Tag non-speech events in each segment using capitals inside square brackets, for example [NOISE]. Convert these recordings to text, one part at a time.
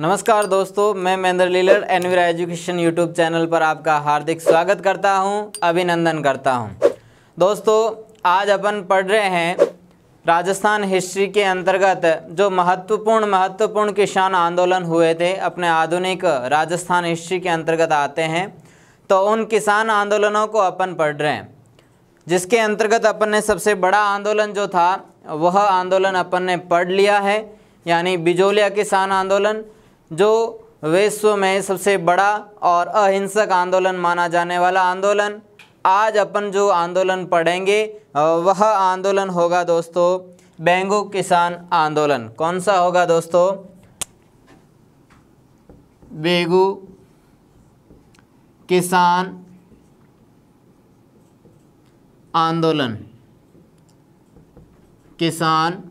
नमस्कार दोस्तों मैं Mahendra Leelar Envira education YouTube channel पर आपका हार्दिक स्वागत करता हूं, अभिनंदन करता हूं। दोस्तों आज अपन पढ़ रहे हैं राजस्थान हिस्ट्री के अंतर्गत जो महत्वपूर्ण महत्वपूर्ण किसान आंदोलन हुए थे अपने आधुनिक राजस्थान हिस्ट्री के अंतर्गत आते हैं तो उन किसान आंदोलनों को अपन पढ़ रहे हैं जिसके अंतर्गत अपन ने सबसे बड़ा आंदोलन जो था वह आंदोलन अपन ने पढ़ लिया है यानी बिजोलिया किसान आंदोलन जो विश्व में सबसे बड़ा और अहिंसक आंदोलन माना जाने वाला आंदोलन आज अपन जो आंदोलन पढ़ेंगे वह आंदोलन होगा दोस्तों बेंगू किसान आंदोलन कौन सा होगा दोस्तों बेगू किसान आंदोलन किसान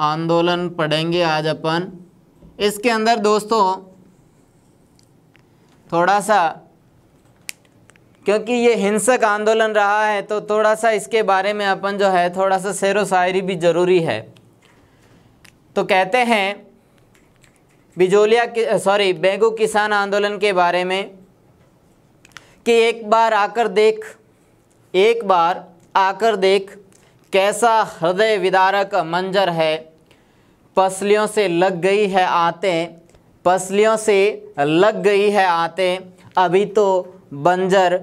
आंदोलन पढ़ेंगे आज अपन इसके अंदर दोस्तों थोड़ा सा क्योंकि ये हिंसक आंदोलन रहा है तो थोड़ा सा इसके बारे में अपन जो है थोड़ा सा शेर शायरी भी ज़रूरी है तो कहते हैं बिजोलिया सॉरी बेगू किसान आंदोलन के बारे में कि एक बार आकर देख एक बार आकर देख कैसा हृदय विदारक मंजर है पसलियों से लग गई है आते पसलियों से लग गई है आते अभी तो बंजर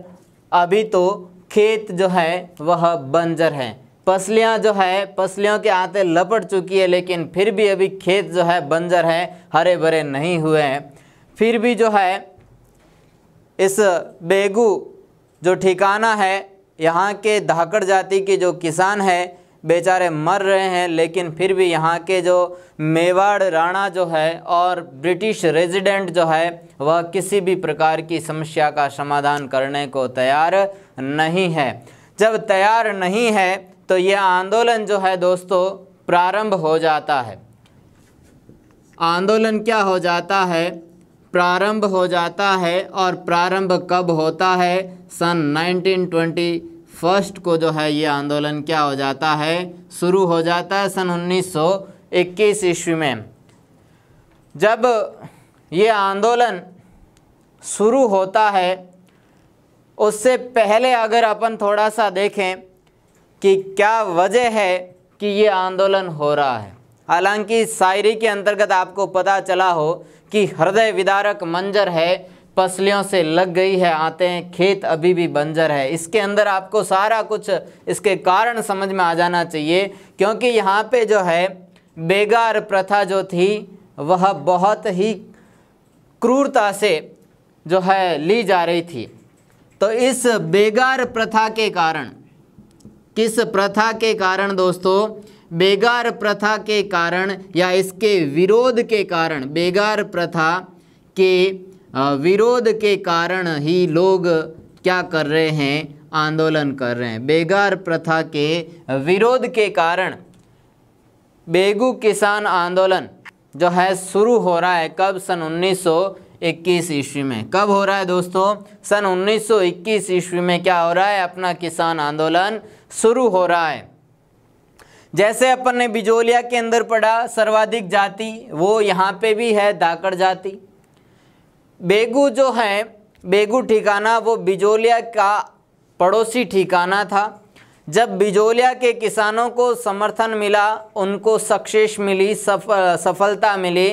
अभी तो खेत जो है वह बंजर है पसलियाँ जो है पसलियों के आते लपट चुकी है लेकिन फिर भी अभी खेत जो है बंजर है हरे भरे नहीं हुए हैं फिर भी जो है इस बेगू जो ठिकाना है यहाँ के धाकड़ जाति के जो किसान हैं बेचारे मर रहे हैं लेकिन फिर भी यहाँ के जो मेवाड़ राणा जो है और ब्रिटिश रेजिडेंट जो है वह किसी भी प्रकार की समस्या का समाधान करने को तैयार नहीं है जब तैयार नहीं है तो यह आंदोलन जो है दोस्तों प्रारंभ हो जाता है आंदोलन क्या हो जाता है प्रारंभ हो जाता है और प्रारंभ कब होता है सन 1921 फर्स्ट को जो है ये आंदोलन क्या हो जाता है शुरू हो जाता है सन 1921 ईस्वी में जब ये आंदोलन शुरू होता है उससे पहले अगर अपन थोड़ा सा देखें कि क्या वजह है कि ये आंदोलन हो रहा है हालांकि शायरी के अंतर्गत आपको पता चला हो कि हृदय विदारक मंजर है पसलियों से लग गई है आते हैं खेत अभी भी बंजर है इसके अंदर आपको सारा कुछ इसके कारण समझ में आ जाना चाहिए क्योंकि यहाँ पे जो है बेगार प्रथा जो थी वह बहुत ही क्रूरता से जो है ली जा रही थी तो इस बेगार प्रथा के कारण किस प्रथा के कारण दोस्तों बेगार प्रथा के कारण या इसके विरोध के कारण बेगार प्रथा के विरोध के कारण ही लोग क्या कर रहे हैं आंदोलन कर रहे हैं बेगार प्रथा के विरोध के कारण बेगू किसान आंदोलन जो है शुरू हो रहा है कब सन 1921 ईस्वी में कब हो रहा है दोस्तों सन 1921 ईस्वी में क्या हो रहा है अपना किसान आंदोलन शुरू हो रहा है जैसे अपन ने बिजोलिया के अंदर पढ़ा सर्वाधिक जाति वो यहाँ पे भी है दाकड़ जाति बेगू जो है बेगू ठिकाना वो बिजोलिया का पड़ोसी ठिकाना था जब बिजोलिया के किसानों को समर्थन मिला उनको सक्सेस मिली सफ, सफलता मिली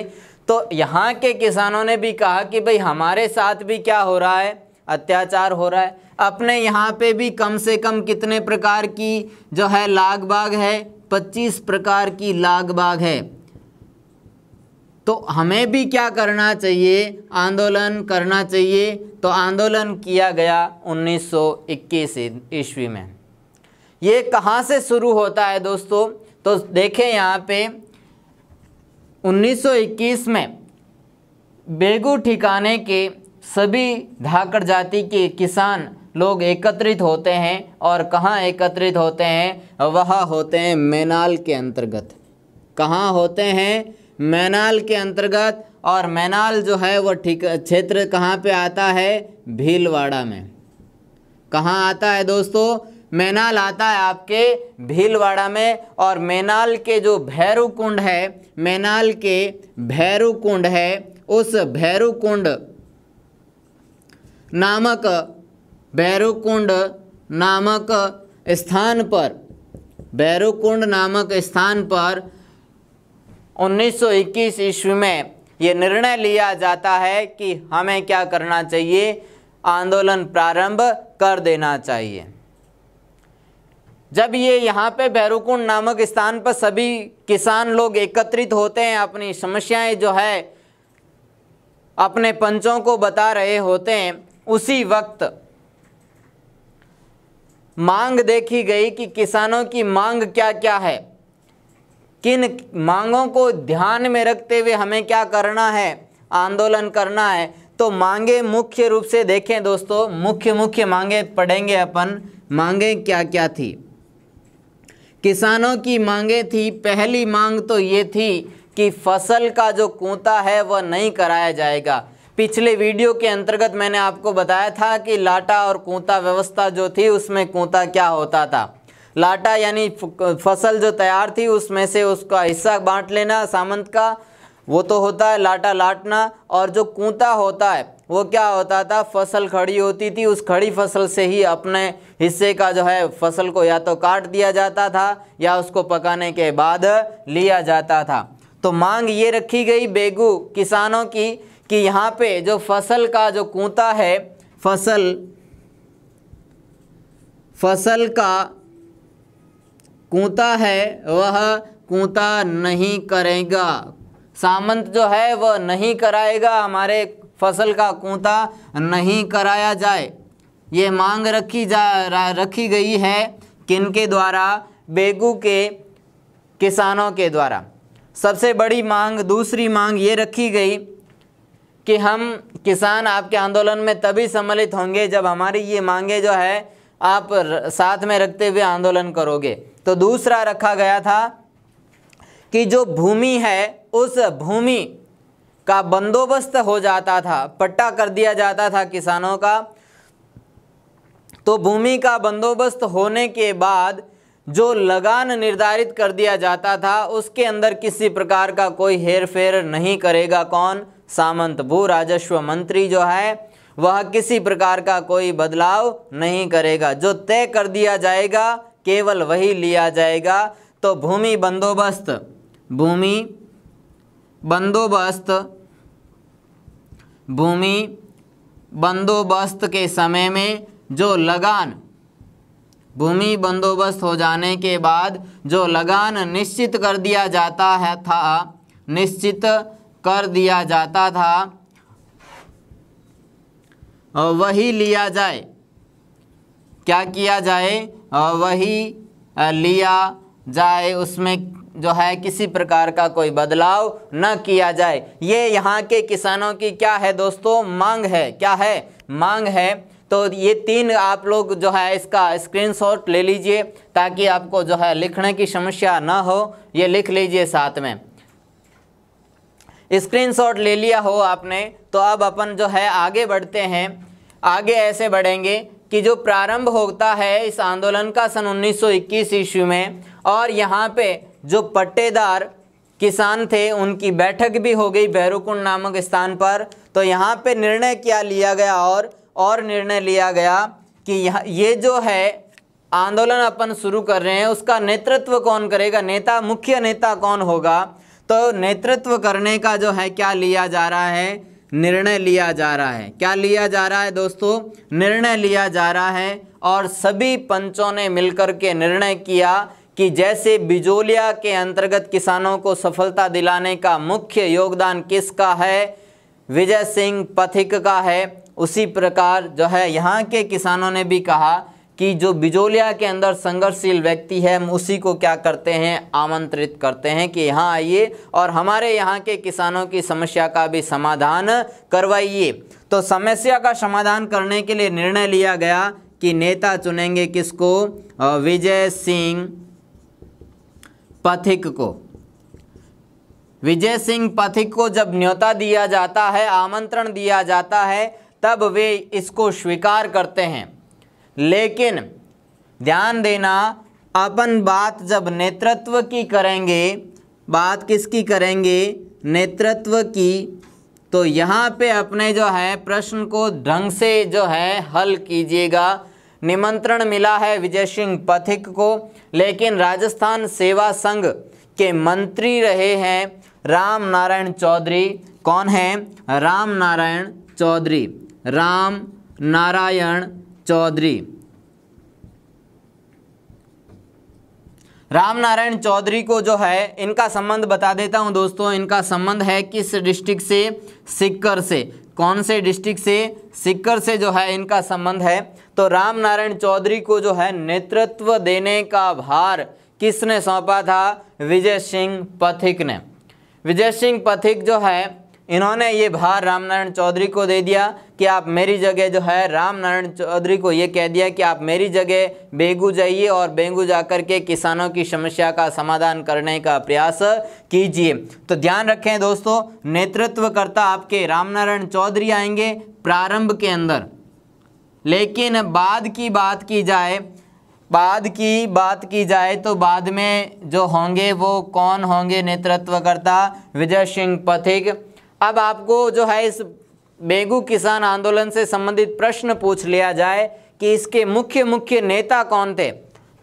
तो यहाँ के किसानों ने भी कहा कि भाई हमारे साथ भी क्या हो रहा है अत्याचार हो रहा है अपने यहाँ पे भी कम से कम कितने प्रकार की जो है लाग बाग है पच्चीस प्रकार की लाग बाग है तो हमें भी क्या करना चाहिए आंदोलन करना चाहिए तो आंदोलन किया गया 1921 ईस्वी में ये कहाँ से शुरू होता है दोस्तों तो देखें यहाँ पे 1921 में बेगू ठिकाने के सभी धाकड़ जाति के किसान लोग एकत्रित होते हैं और कहाँ एकत्रित होते हैं वह होते हैं मैनाल के अंतर्गत कहाँ होते हैं मैनाल के अंतर्गत और मैनाल जो है वो ठीक क्षेत्र कहाँ पे आता है भीलवाड़ा में कहाँ आता है दोस्तों मैनाल आता है आपके भीलवाड़ा में और मैनाल के जो भैरू कुंड है मैनाल के भैरू कुंड है उस भैरू कुंड नामक भैरवकुंड नामक स्थान पर भैरवकुंड नामक स्थान पर 1921 ईस्वी में ये निर्णय लिया जाता है कि हमें क्या करना चाहिए आंदोलन प्रारंभ कर देना चाहिए जब ये यहाँ पे भैरवकुंड नामक स्थान पर सभी किसान लोग एकत्रित होते हैं अपनी समस्याएं जो है अपने पंचों को बता रहे होते हैं उसी वक्त मांग देखी गई कि किसानों की मांग क्या क्या है किन मांगों को ध्यान में रखते हुए हमें क्या करना है आंदोलन करना है तो मांगे मुख्य रूप से देखें दोस्तों मुख्य मुख्य मांगे पढ़ेंगे अपन मांगे क्या क्या थी किसानों की मांगे थी पहली मांग तो ये थी कि फसल का जो कोता है वह नहीं कराया जाएगा पिछले वीडियो के अंतर्गत मैंने आपको बताया था कि लाटा और कूता व्यवस्था जो थी उसमें कूता क्या होता था लाटा यानी फसल जो तैयार थी उसमें से उसका हिस्सा बांट लेना सामंत का वो तो होता है लाटा लाटना और जो कूता होता है वो क्या होता था फसल खड़ी होती थी उस खड़ी फसल से ही अपने हिस्से का जो है फसल को या तो काट दिया जाता था या उसको पकाने के बाद लिया जाता था तो मांग ये रखी गई बेगू किसानों की कि यहाँ पे जो फसल का जो कूता है फसल फसल का कूता है वह कूता नहीं करेगा सामंत जो है वह नहीं कराएगा हमारे फसल का कूता नहीं कराया जाए ये मांग रखी जा रखी गई है किनके द्वारा बेगू के किसानों के द्वारा सबसे बड़ी मांग दूसरी मांग ये रखी गई कि हम किसान आपके आंदोलन में तभी सम्मिलित होंगे जब हमारी ये मांगे जो है आप साथ में रखते हुए आंदोलन करोगे तो दूसरा रखा गया था कि जो भूमि है उस भूमि का बंदोबस्त हो जाता था पट्टा कर दिया जाता था किसानों का तो भूमि का बंदोबस्त होने के बाद जो लगान निर्धारित कर दिया जाता था उसके अंदर किसी प्रकार का कोई हेर फेर नहीं करेगा कौन सामंत भू राजस्व मंत्री जो है वह किसी प्रकार का कोई बदलाव नहीं करेगा जो तय कर दिया जाएगा केवल वही लिया जाएगा तो भूमि बंदोबस्त भूमि बंदोबस्त भूमि बंदोबस्त के समय में जो लगान भूमि बंदोबस्त हो जाने के बाद जो लगान निश्चित कर दिया जाता है था निश्चित कर दिया जाता था वही लिया जाए क्या किया जाए वही लिया जाए उसमें जो है किसी प्रकार का कोई बदलाव न किया जाए ये यहाँ के किसानों की क्या है दोस्तों मांग है क्या है मांग है तो ये तीन आप लोग जो है इसका स्क्रीनशॉट ले लीजिए ताकि आपको जो है लिखने की समस्या ना हो ये लिख लीजिए साथ में स्क्रीनशॉट ले लिया हो आपने तो अब अपन जो है आगे बढ़ते हैं आगे ऐसे बढ़ेंगे कि जो प्रारंभ होता है इस आंदोलन का सन 1921 ईस्वी में और यहाँ पे जो पट्टेदार किसान थे उनकी बैठक भी हो गई भैरूकुंड नामक स्थान पर तो यहाँ पे निर्णय क्या लिया गया और और निर्णय लिया गया कि यह ये जो है आंदोलन अपन शुरू कर रहे हैं उसका नेतृत्व कौन करेगा नेता मुख्य नेता कौन होगा तो नेतृत्व करने का जो है क्या लिया जा रहा है निर्णय लिया जा रहा है क्या लिया जा रहा है दोस्तों निर्णय लिया जा रहा है और सभी पंचों ने मिलकर के निर्णय किया कि जैसे बिजोलिया के अंतर्गत किसानों को सफलता दिलाने का मुख्य योगदान किसका है विजय सिंह पथिक का है उसी प्रकार जो है यहाँ के किसानों ने भी कहा कि जो बिजोलिया के अंदर संघर्षशील व्यक्ति है हम उसी को क्या करते हैं आमंत्रित करते हैं कि यहाँ आइए और हमारे यहाँ के किसानों की समस्या का भी समाधान करवाइए तो समस्या का समाधान करने के लिए निर्णय लिया गया कि नेता चुनेंगे किसको विजय सिंह पथिक को विजय सिंह पथिक को जब न्योता दिया जाता है आमंत्रण दिया जाता है तब वे इसको स्वीकार करते हैं लेकिन ध्यान देना अपन बात जब नेतृत्व की करेंगे बात किसकी करेंगे नेतृत्व की तो यहाँ पे अपने जो है प्रश्न को ढंग से जो है हल कीजिएगा निमंत्रण मिला है विजय सिंह पथिक को लेकिन राजस्थान सेवा संघ के मंत्री रहे हैं राम नारायण चौधरी कौन है राम नारायण चौधरी राम नारायण चौधरी रामनारायण चौधरी को जो है इनका संबंध बता देता हूं दोस्तों इनका संबंध है किस डिस्ट्रिक्ट से सिक्कर से कौन से डिस्ट्रिक्ट से सिक्कर से जो है इनका संबंध है तो रामनारायण चौधरी को जो है नेतृत्व देने का भार किसने सौंपा था विजय सिंह पथिक ने विजय सिंह पथिक जो है इन्होंने ये भार रामनारायण चौधरी को दे दिया कि आप मेरी जगह जो है रामनारायण चौधरी को ये कह दिया कि आप मेरी जगह बेगू जाइए और बेगू जाकर के किसानों की समस्या का समाधान करने का प्रयास कीजिए तो ध्यान रखें दोस्तों नेतृत्वकर्ता आपके रामनारायण चौधरी आएंगे प्रारंभ के अंदर लेकिन बाद की बात की जाए बाद की बात की जाए तो बाद में जो होंगे वो कौन होंगे नेतृत्वकर्ता विजय सिंह पथिक अब आपको जो है इस बेगू किसान आंदोलन से संबंधित प्रश्न पूछ लिया जाए कि इसके मुख्य मुख्य नेता कौन थे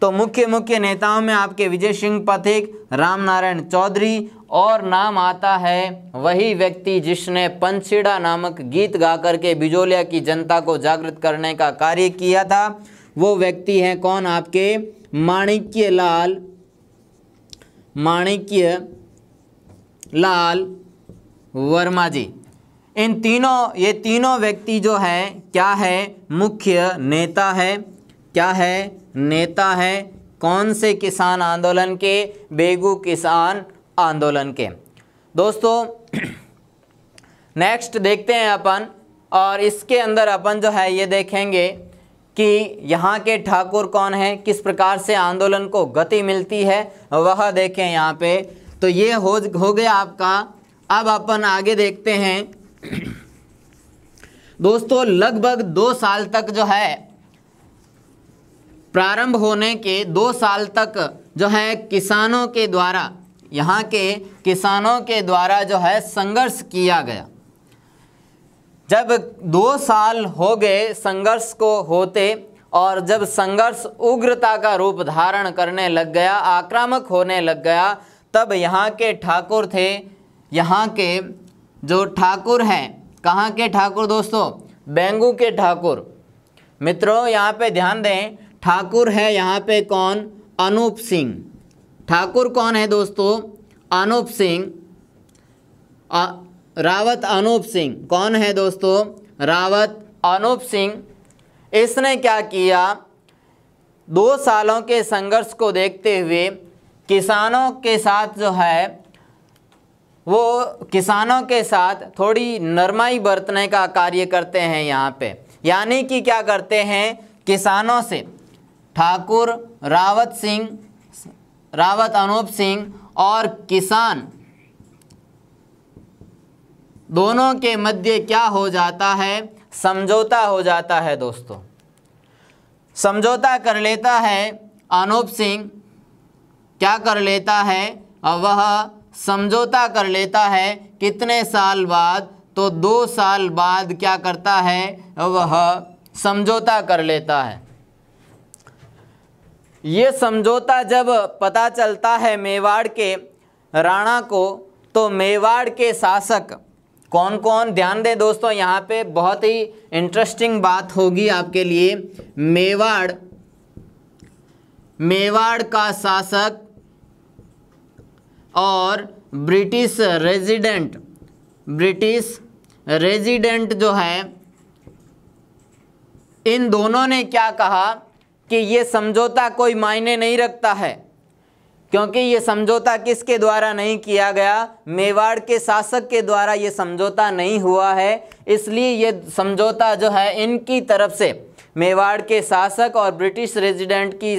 तो मुख्य मुख्य नेताओं में आपके विजय सिंह पथिक रामनारायण चौधरी और नाम आता है वही व्यक्ति जिसने पंछीड़ा नामक गीत गा करके बिजोलिया की जनता को जागृत करने का कार्य किया था वो व्यक्ति हैं कौन आपके माणिक्य लाल माणिक्य लाल वर्मा जी इन तीनों ये तीनों व्यक्ति जो है क्या है मुख्य नेता है क्या है नेता है कौन से किसान आंदोलन के बेगू किसान आंदोलन के दोस्तों नेक्स्ट [CLEARS THROAT] देखते हैं अपन और इसके अंदर अपन जो है ये देखेंगे कि यहाँ के ठाकुर कौन है किस प्रकार से आंदोलन को गति मिलती है वह देखें यहाँ पे तो ये हो हो गया आपका अब अपन आगे देखते हैं दोस्तों लगभग दो साल तक जो है प्रारंभ होने के दो साल तक जो है किसानों के द्वारा यहाँ के किसानों के द्वारा जो है संघर्ष किया गया जब दो साल हो गए संघर्ष को होते और जब संघर्ष उग्रता का रूप धारण करने लग गया आक्रामक होने लग गया तब यहाँ के ठाकुर थे यहाँ के जो ठाकुर हैं कहाँ के ठाकुर दोस्तों बेंगू के ठाकुर मित्रों यहाँ पे ध्यान दें ठाकुर है यहाँ पे कौन अनूप सिंह ठाकुर कौन है दोस्तों अनूप सिंह रावत अनूप सिंह कौन है दोस्तों रावत अनूप सिंह इसने क्या किया दो सालों के संघर्ष को देखते हुए किसानों के साथ जो है वो किसानों के साथ थोड़ी नरमाई बरतने का कार्य करते हैं यहाँ पे यानी कि क्या करते हैं किसानों से ठाकुर रावत सिंह रावत अनूप सिंह और किसान दोनों के मध्य क्या हो जाता है समझौता हो जाता है दोस्तों समझौता कर लेता है अनूप सिंह क्या कर लेता है वह समझौता कर लेता है कितने साल बाद तो दो साल बाद क्या करता है वह समझौता कर लेता है ये समझौता जब पता चलता है मेवाड़ के राणा को तो मेवाड़ के शासक कौन कौन ध्यान दें दोस्तों यहाँ पे बहुत ही इंटरेस्टिंग बात होगी आपके लिए मेवाड़ मेवाड़ का शासक और ब्रिटिश रेजिडेंट ब्रिटिश रेजिडेंट जो है इन दोनों ने क्या कहा कि ये समझौता कोई मायने नहीं रखता है क्योंकि ये समझौता किसके द्वारा नहीं किया गया मेवाड़ के शासक के द्वारा ये समझौता नहीं हुआ है इसलिए ये समझौता जो है इनकी तरफ से मेवाड़ के शासक और ब्रिटिश रेजिडेंट की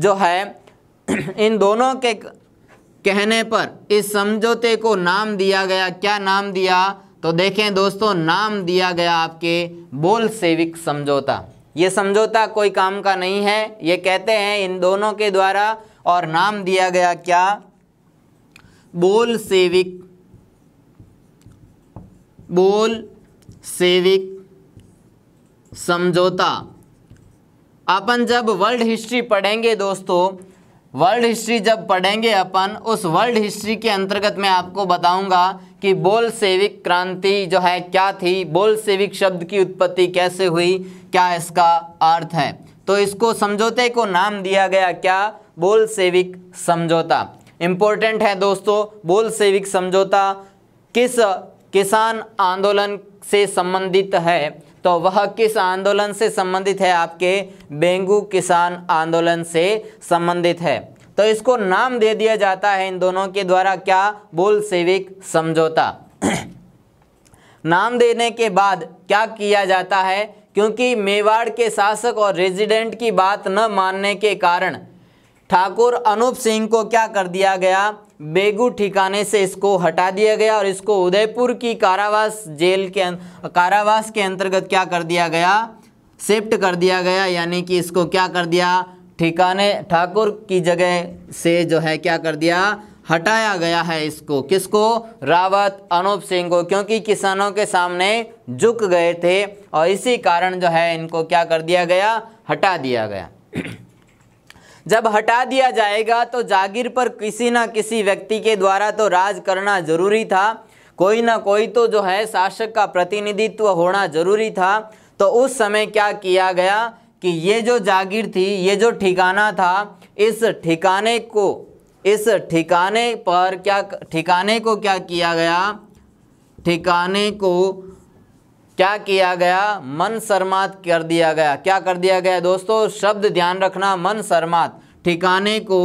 जो है [CLEARS THROAT] इन दोनों के कहने पर इस समझौते को नाम दिया गया क्या नाम दिया तो देखें दोस्तों नाम दिया गया आपके बोल सेविक समझौता ये समझौता कोई काम का नहीं है ये कहते हैं इन दोनों के द्वारा और नाम दिया गया क्या बोल सेविक बोल सेविक समझौता अपन जब वर्ल्ड हिस्ट्री पढ़ेंगे दोस्तों वर्ल्ड हिस्ट्री जब पढ़ेंगे अपन उस वर्ल्ड हिस्ट्री के अंतर्गत मैं आपको बताऊंगा कि बोल सेविक क्रांति जो है क्या थी बोल सेविक शब्द की उत्पत्ति कैसे हुई क्या इसका अर्थ है तो इसको समझौते को नाम दिया गया क्या बोल सेविक समझौता इम्पोर्टेंट है दोस्तों बोल सेविक समझौता किस किसान आंदोलन से संबंधित है तो वह किस आंदोलन से संबंधित है आपके बेंगू किसान आंदोलन से संबंधित है तो इसको नाम दे दिया जाता है इन दोनों के द्वारा क्या बोल सेविक समझौता [CLEARS THROAT] नाम देने के बाद क्या किया जाता है क्योंकि मेवाड़ के शासक और रेजिडेंट की बात न मानने के कारण ठाकुर अनूप सिंह को क्या कर दिया गया बेगू ठिकाने से इसको हटा दिया गया और इसको उदयपुर की कारावास जेल के अं, कारावास के अंतर्गत क्या कर दिया गया शिफ्ट कर दिया गया यानी कि इसको क्या कर दिया ठिकाने ठाकुर की जगह से जो है क्या कर दिया हटाया गया है इसको किसको रावत अनूप सिंह को क्योंकि किसानों के सामने झुक गए थे और इसी कारण जो है इनको क्या कर दिया गया हटा दिया गया जब हटा दिया जाएगा तो जागीर पर किसी ना किसी व्यक्ति के द्वारा तो राज करना जरूरी था कोई ना कोई तो जो है शासक का प्रतिनिधित्व होना जरूरी था तो उस समय क्या किया गया कि ये जो जागीर थी ये जो ठिकाना था इस ठिकाने को इस ठिकाने पर क्या ठिकाने को क्या किया गया ठिकाने को क्या किया गया मन शर्मात कर दिया गया क्या कर दिया गया दोस्तों शब्द ध्यान रखना मन शर्मात ठिकाने को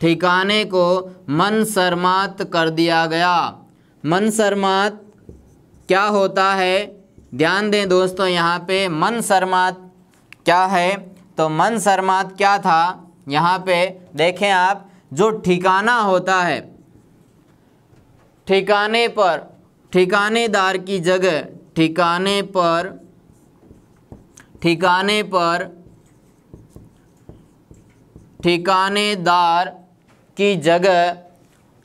ठिकाने को मन शर्मात कर दिया गया मन शर्मात क्या होता है ध्यान दें दोस्तों यहाँ पे मन शर्मात क्या है तो मन शर्मात क्या था यहाँ पे देखें आप जो ठिकाना होता है ठिकाने पर ठिकानेदार की जगह ठिकाने पर ठिकाने पर ठिकानेदार की जगह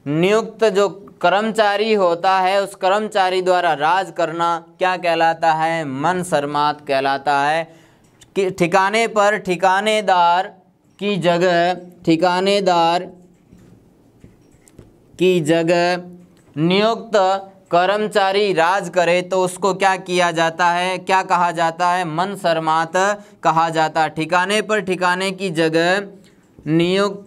नियुक्त जो कर्मचारी होता है उस कर्मचारी द्वारा राज करना क्या कहलाता है मन शर्मात कहलाता है कि ठिकाने पर ठिकानेदार की जगह ठिकानेदार की जगह नियुक्त कर्मचारी राज करे तो उसको क्या किया जाता है क्या कहा जाता है मन शर्मात कहा जाता है ठिकाने पर ठिकाने की जगह नियुक्त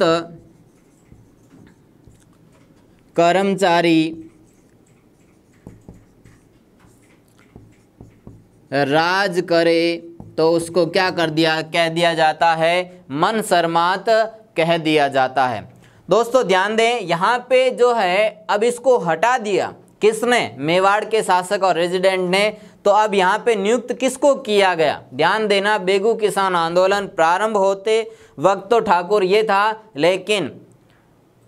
कर्मचारी राज करे तो उसको क्या कर दिया कह दिया जाता है मन शर्मात कह दिया जाता है दोस्तों ध्यान दें यहाँ पे जो है अब इसको हटा दिया किसने मेवाड़ के शासक और रेजिडेंट ने तो अब यहाँ पे नियुक्त किसको किया गया ध्यान देना बेगू किसान आंदोलन प्रारंभ होते वक्त तो ठाकुर ये था लेकिन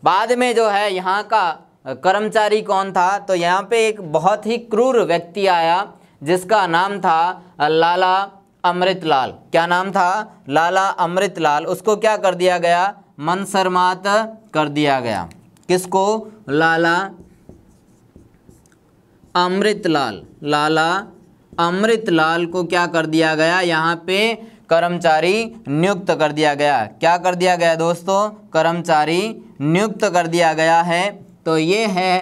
बाद में जो है यहाँ का कर्मचारी कौन था तो यहाँ पे एक बहुत ही क्रूर व्यक्ति आया जिसका नाम था लाला अमृतलाल क्या नाम था लाला अमृतलाल उसको क्या कर दिया गया मनसरमात कर दिया गया किसको लाला अमृतलाल लाला अमृतलाल को क्या कर दिया गया यहाँ पे कर्मचारी नियुक्त कर दिया गया क्या कर दिया गया दोस्तों कर्मचारी नियुक्त कर दिया गया है तो ये है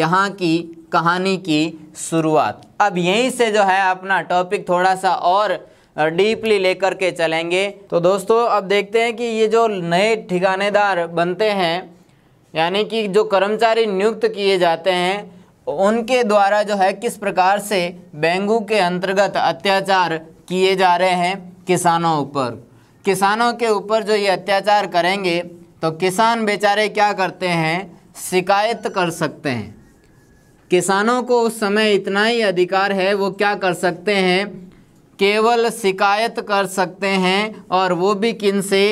यहाँ की कहानी की शुरुआत अब यहीं से जो है अपना टॉपिक थोड़ा सा और डीपली लेकर के चलेंगे तो दोस्तों अब देखते हैं कि ये जो नए ठिकानेदार बनते हैं यानी कि जो कर्मचारी नियुक्त किए जाते हैं उनके द्वारा जो है किस प्रकार से बेंगू के अंतर्गत अत्याचार किए जा रहे हैं किसानों ऊपर किसानों के ऊपर जो ये अत्याचार करेंगे तो किसान बेचारे क्या करते हैं शिकायत कर सकते हैं किसानों को उस समय इतना ही अधिकार है वो क्या कर सकते हैं केवल शिकायत कर सकते हैं और वो भी किन से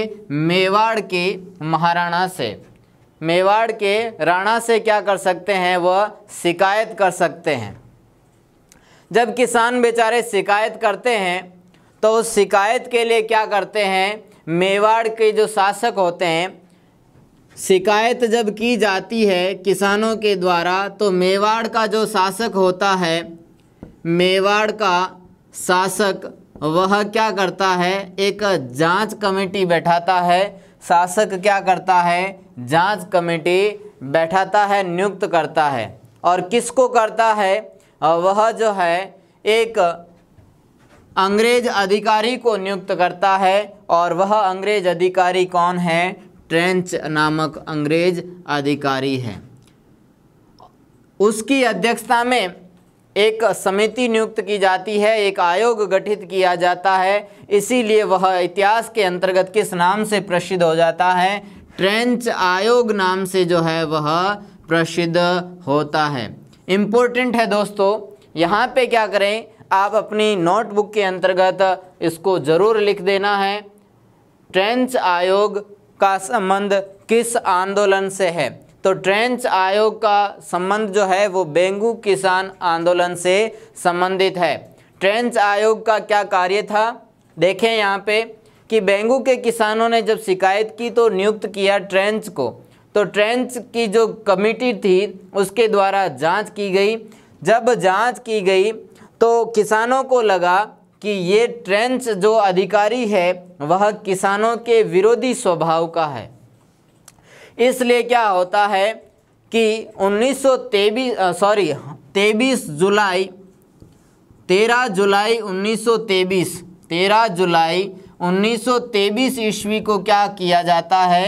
मेवाड़ के महाराणा से मेवाड़ के राणा से क्या कर सकते हैं वह शिकायत कर सकते हैं जब किसान बेचारे शिकायत करते हैं तो उस शिकायत के लिए क्या करते हैं मेवाड़ के जो शासक होते हैं शिकायत जब की जाती है किसानों के द्वारा तो मेवाड़ का जो शासक होता है मेवाड़ का शासक वह क्या करता है एक जांच कमेटी बैठाता है शासक क्या करता है जांच कमेटी बैठाता है नियुक्त करता है और किसको करता है वह जो है एक अंग्रेज अधिकारी को नियुक्त करता है और वह अंग्रेज अधिकारी कौन है ट्रेंच नामक अंग्रेज अधिकारी है उसकी अध्यक्षता में एक समिति नियुक्त की जाती है एक आयोग गठित किया जाता है इसीलिए वह इतिहास के अंतर्गत किस नाम से प्रसिद्ध हो जाता है ट्रेंच आयोग नाम से जो है वह प्रसिद्ध होता है इम्पोर्टेंट है दोस्तों यहाँ पे क्या करें आप अपनी नोटबुक के अंतर्गत इसको ज़रूर लिख देना है ट्रेंच आयोग का संबंध किस आंदोलन से है तो ट्रेंच आयोग का संबंध जो है वो बेंगू किसान आंदोलन से संबंधित है ट्रेंच आयोग का क्या कार्य था देखें यहाँ पे कि बेंगू के किसानों ने जब शिकायत की तो नियुक्त किया ट्रेंच को तो ट्रेंच की जो कमिटी थी उसके द्वारा जांच की गई जब जांच की गई तो किसानों को लगा कि ये ट्रेंच जो अधिकारी है वह किसानों के विरोधी स्वभाव का है इसलिए क्या होता है कि उन्नीस सॉरी तेईस जुलाई 13 जुलाई 1923 13 जुलाई 1923 ईस्वी को क्या किया जाता है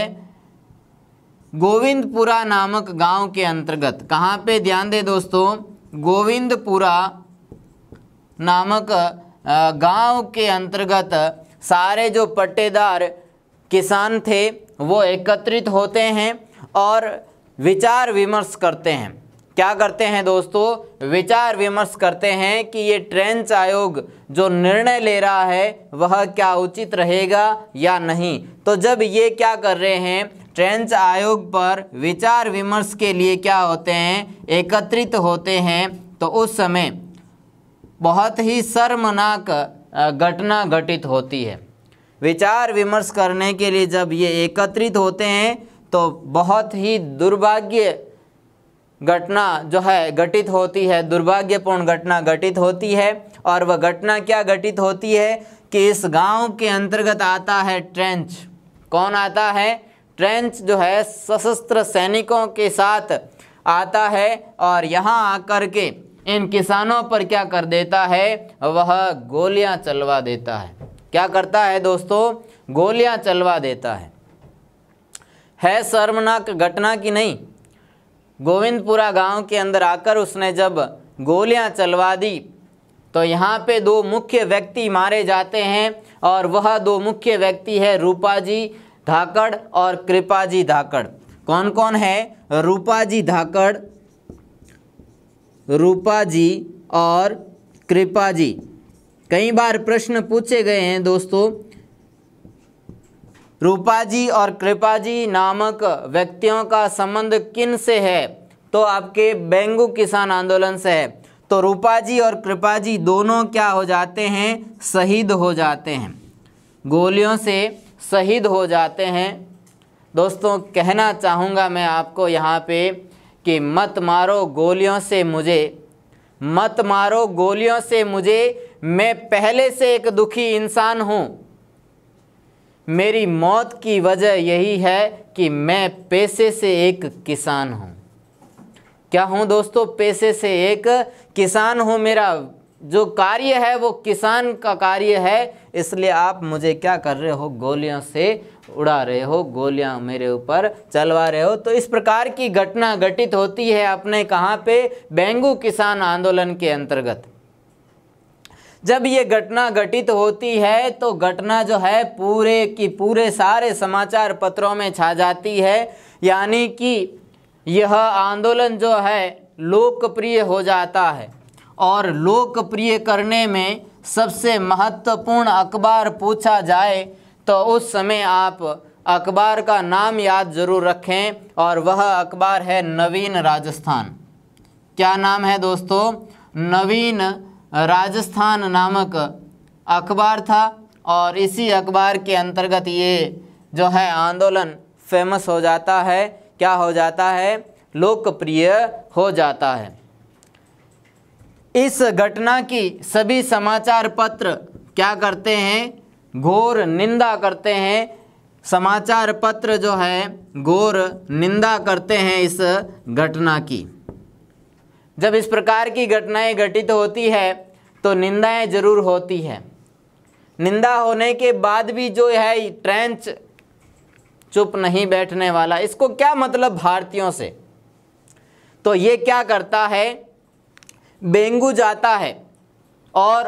गोविंदपुरा नामक गांव के अंतर्गत कहाँ पे ध्यान दे दोस्तों गोविंदपुरा नामक गांव के अंतर्गत सारे जो पट्टेदार किसान थे वो एकत्रित होते हैं और विचार विमर्श करते हैं क्या करते हैं दोस्तों विचार विमर्श करते हैं कि ये ट्रेंच आयोग जो निर्णय ले रहा है वह क्या उचित रहेगा या नहीं तो जब ये क्या कर रहे हैं ट्रेंच आयोग पर विचार विमर्श के लिए क्या होते हैं एकत्रित होते हैं तो उस समय बहुत ही शर्मनाक घटना घटित होती है विचार विमर्श करने के लिए जब ये एकत्रित होते हैं तो बहुत ही दुर्भाग्य घटना जो है घटित होती है दुर्भाग्यपूर्ण घटना घटित होती है और वह घटना क्या घटित होती है कि इस गांव के अंतर्गत आता है ट्रेंच कौन आता है ट्रेंच जो है सशस्त्र सैनिकों के साथ आता है और यहाँ आकर के इन किसानों पर क्या कर देता है वह गोलियां चलवा देता है क्या करता है दोस्तों गोलियां चलवा देता है है शर्मनाक घटना की नहीं गोविंदपुरा गांव के अंदर आकर उसने जब गोलियां चलवा दी तो यहाँ पे दो मुख्य व्यक्ति मारे जाते हैं और वह दो मुख्य व्यक्ति है रूपाजी धाकड़ और कृपाजी धाकड़ कौन कौन है रूपाजी धाकड़ रूपाजी और कृपाजी कई बार प्रश्न पूछे गए हैं दोस्तों रूपा जी और कृपा जी नामक व्यक्तियों का संबंध किन से है तो आपके बेंगू किसान आंदोलन से है तो रूपा जी और कृपा जी दोनों क्या हो जाते हैं शहीद हो जाते हैं गोलियों से शहीद हो जाते हैं दोस्तों कहना चाहूँगा मैं आपको यहाँ पे कि मत मारो गोलियों से मुझे मत मारो गोलियों से मुझे मैं पहले से एक दुखी इंसान हूँ मेरी मौत की वजह यही है कि मैं पैसे से एक किसान हूँ क्या हूँ दोस्तों पैसे से एक किसान हूँ मेरा जो कार्य है वो किसान का कार्य है इसलिए आप मुझे क्या कर रहे हो गोलियों से उड़ा रहे हो गोलियां मेरे ऊपर चलवा रहे हो तो इस प्रकार की घटना घटित होती है अपने कहाँ पे बेंगू किसान आंदोलन के अंतर्गत जब ये घटना घटित होती है तो घटना जो है पूरे की पूरे सारे समाचार पत्रों में छा जाती है यानी कि यह आंदोलन जो है लोकप्रिय हो जाता है और लोकप्रिय करने में सबसे महत्वपूर्ण अखबार पूछा जाए तो उस समय आप अखबार का नाम याद जरूर रखें और वह अखबार है नवीन राजस्थान क्या नाम है दोस्तों नवीन राजस्थान नामक अखबार था और इसी अखबार के अंतर्गत ये जो है आंदोलन फेमस हो जाता है क्या हो जाता है लोकप्रिय हो जाता है इस घटना की सभी समाचार पत्र क्या करते हैं घोर निंदा करते हैं समाचार पत्र जो है घोर निंदा करते हैं इस घटना की जब इस प्रकार की घटनाएं घटित तो होती है तो निंदाएं जरूर होती है निंदा होने के बाद भी जो है ट्रेंच चुप नहीं बैठने वाला इसको क्या मतलब भारतीयों से तो ये क्या करता है बेंगू जाता है और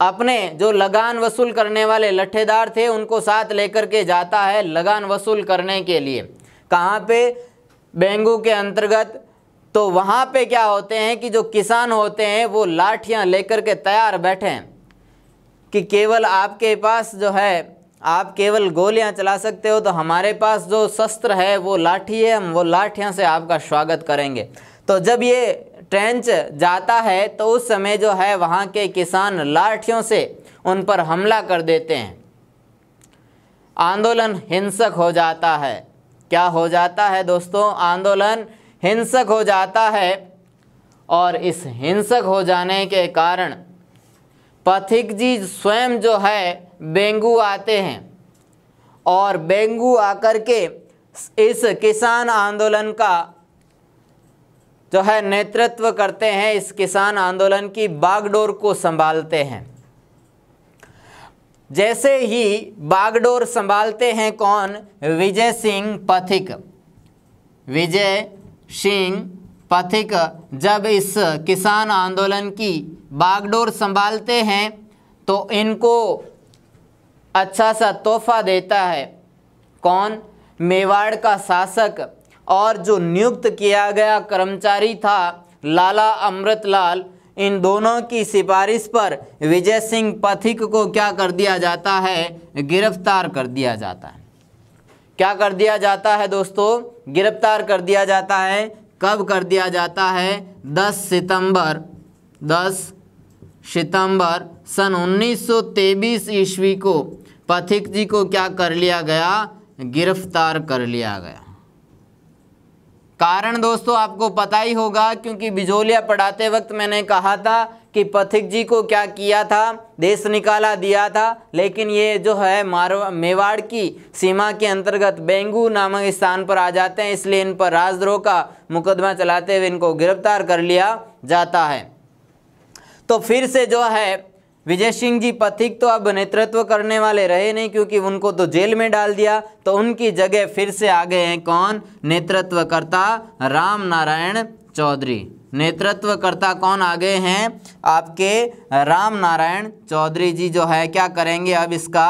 अपने जो लगान वसूल करने वाले लट्ठेदार थे उनको साथ लेकर के जाता है लगान वसूल करने के लिए कहाँ पे बेंगू के अंतर्गत तो वहाँ पे क्या होते हैं कि जो किसान होते हैं वो लाठियाँ लेकर के तैयार बैठे हैं कि केवल आपके पास जो है आप केवल गोलियाँ चला सकते हो तो हमारे पास जो शस्त्र है वो लाठी है हम वो लाठियाँ से आपका स्वागत करेंगे तो जब ये ट्रेंच जाता है तो उस समय जो है वहाँ के किसान लाठियों से उन पर हमला कर देते हैं आंदोलन हिंसक हो जाता है क्या हो जाता है दोस्तों आंदोलन हिंसक हो जाता है और इस हिंसक हो जाने के कारण पथिक जी स्वयं जो है बेंगू आते हैं और बेंगू आकर के इस किसान आंदोलन का जो है नेतृत्व करते हैं इस किसान आंदोलन की बागडोर को संभालते हैं जैसे ही बागडोर संभालते हैं कौन विजय सिंह पथिक विजय सिंह पथिक जब इस किसान आंदोलन की बागडोर संभालते हैं तो इनको अच्छा सा तोहफा देता है कौन मेवाड़ का शासक और जो नियुक्त किया गया कर्मचारी था लाला अमृतलाल इन दोनों की सिफारिश पर विजय सिंह पथिक को क्या कर दिया जाता है गिरफ्तार कर दिया जाता है क्या कर दिया जाता है दोस्तों गिरफ्तार कर दिया जाता है कब कर दिया जाता है 10 सितंबर 10 सितंबर सन 1923 ईस्वी को पथिक जी को क्या कर लिया गया गिरफ्तार कर लिया गया कारण दोस्तों आपको पता ही होगा क्योंकि बिजोलिया पढ़ाते वक्त मैंने कहा था कि पथिक जी को क्या किया था देश निकाला दिया था लेकिन ये जो है मारवा मेवाड़ की सीमा के अंतर्गत बेंगू नामक स्थान पर आ जाते हैं इसलिए इन पर राजद्रोह का मुकदमा चलाते हुए इनको गिरफ्तार कर लिया जाता है तो फिर से जो है विजय सिंह जी पथिक तो अब नेतृत्व करने वाले रहे नहीं क्योंकि उनको तो जेल में डाल दिया तो उनकी जगह फिर से आ गए हैं कौन नेतृत्वकर्ता राम नारायण चौधरी नेतृत्वकर्ता कौन आ गए हैं आपके राम नारायण चौधरी जी जो है क्या करेंगे अब इसका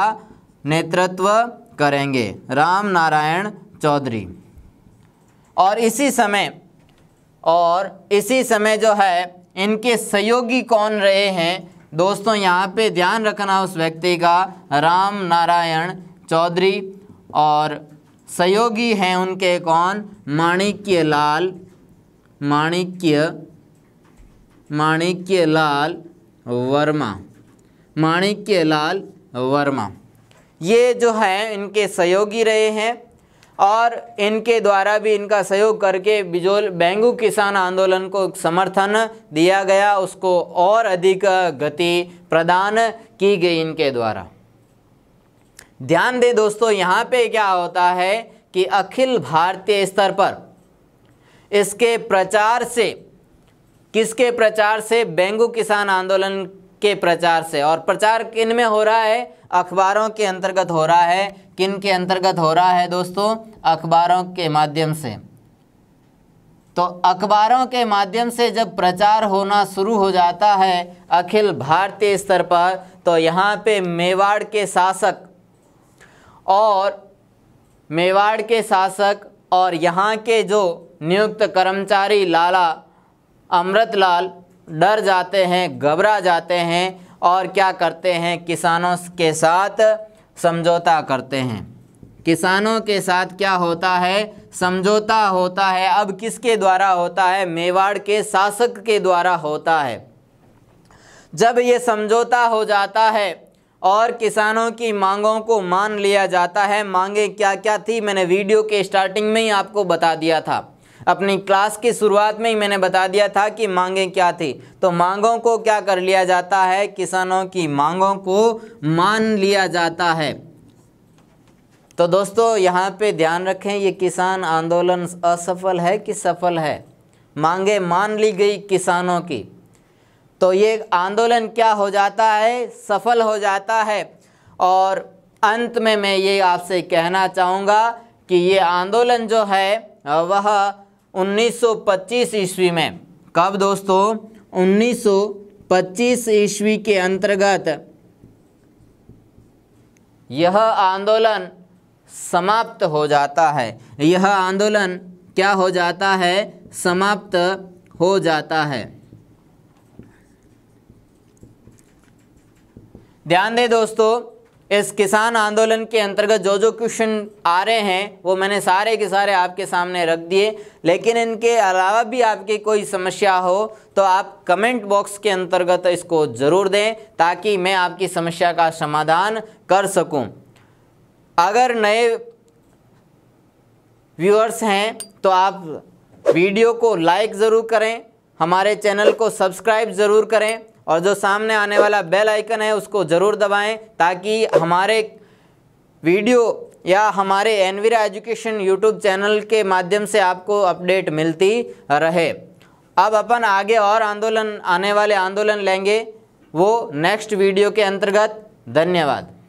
नेतृत्व करेंगे राम नारायण चौधरी और इसी समय और इसी समय जो है इनके सहयोगी कौन रहे हैं दोस्तों यहाँ पे ध्यान रखना उस व्यक्ति का राम नारायण चौधरी और सहयोगी हैं उनके कौन माणिक्य लाल माणिक्य माणिक्य लाल वर्मा माणिक्य लाल वर्मा ये जो है इनके सहयोगी रहे हैं और इनके द्वारा भी इनका सहयोग करके बिजोल बेंगू किसान आंदोलन को समर्थन दिया गया उसको और अधिक गति प्रदान की गई इनके द्वारा ध्यान दें दोस्तों यहाँ पे क्या होता है कि अखिल भारतीय स्तर पर इसके प्रचार से किसके प्रचार से बेंगू किसान आंदोलन के प्रचार से और प्रचार किन में हो रहा है अखबारों के अंतर्गत हो रहा है किन के अंतर्गत हो रहा है दोस्तों अखबारों के माध्यम से तो अखबारों के माध्यम से जब प्रचार होना शुरू हो जाता है अखिल भारतीय स्तर पर तो यहाँ पे मेवाड़ के शासक और मेवाड़ के शासक और यहाँ के जो नियुक्त कर्मचारी लाला अमृतलाल डर जाते हैं घबरा जाते हैं और क्या करते हैं किसानों के साथ समझौता करते हैं किसानों के साथ क्या होता है समझौता होता है अब किसके द्वारा होता है मेवाड़ के शासक के द्वारा होता है जब ये समझौता हो जाता है और किसानों की मांगों को मान लिया जाता है मांगे क्या क्या थी मैंने वीडियो के स्टार्टिंग में ही आपको बता दिया था अपनी क्लास की शुरुआत में ही मैंने बता दिया था कि मांगे क्या थी तो मांगों को क्या कर लिया जाता है किसानों की मांगों को मान लिया जाता है तो दोस्तों यहाँ पे ध्यान रखें ये किसान आंदोलन असफल है कि सफल है मांगे मान ली गई किसानों की तो ये आंदोलन क्या हो जाता है सफल हो जाता है और अंत में मैं ये आपसे कहना चाहूँगा कि ये आंदोलन जो है वह 1925 ईस्वी में कब दोस्तों 1925 ईस्वी के अंतर्गत यह आंदोलन समाप्त हो जाता है यह आंदोलन क्या हो जाता है समाप्त हो जाता है ध्यान दें दोस्तों इस किसान आंदोलन के अंतर्गत जो जो क्वेश्चन आ रहे हैं वो मैंने सारे के सारे आपके सामने रख दिए लेकिन इनके अलावा भी आपकी कोई समस्या हो तो आप कमेंट बॉक्स के अंतर्गत इसको ज़रूर दें ताकि मैं आपकी समस्या का समाधान कर सकूं अगर नए व्यूअर्स हैं तो आप वीडियो को लाइक ज़रूर करें हमारे चैनल को सब्सक्राइब ज़रूर करें और जो सामने आने वाला बेल आइकन है उसको ज़रूर दबाएं ताकि हमारे वीडियो या हमारे एनवीरा एजुकेशन यूट्यूब चैनल के माध्यम से आपको अपडेट मिलती रहे अब अपन आगे और आंदोलन आने वाले आंदोलन लेंगे वो नेक्स्ट वीडियो के अंतर्गत धन्यवाद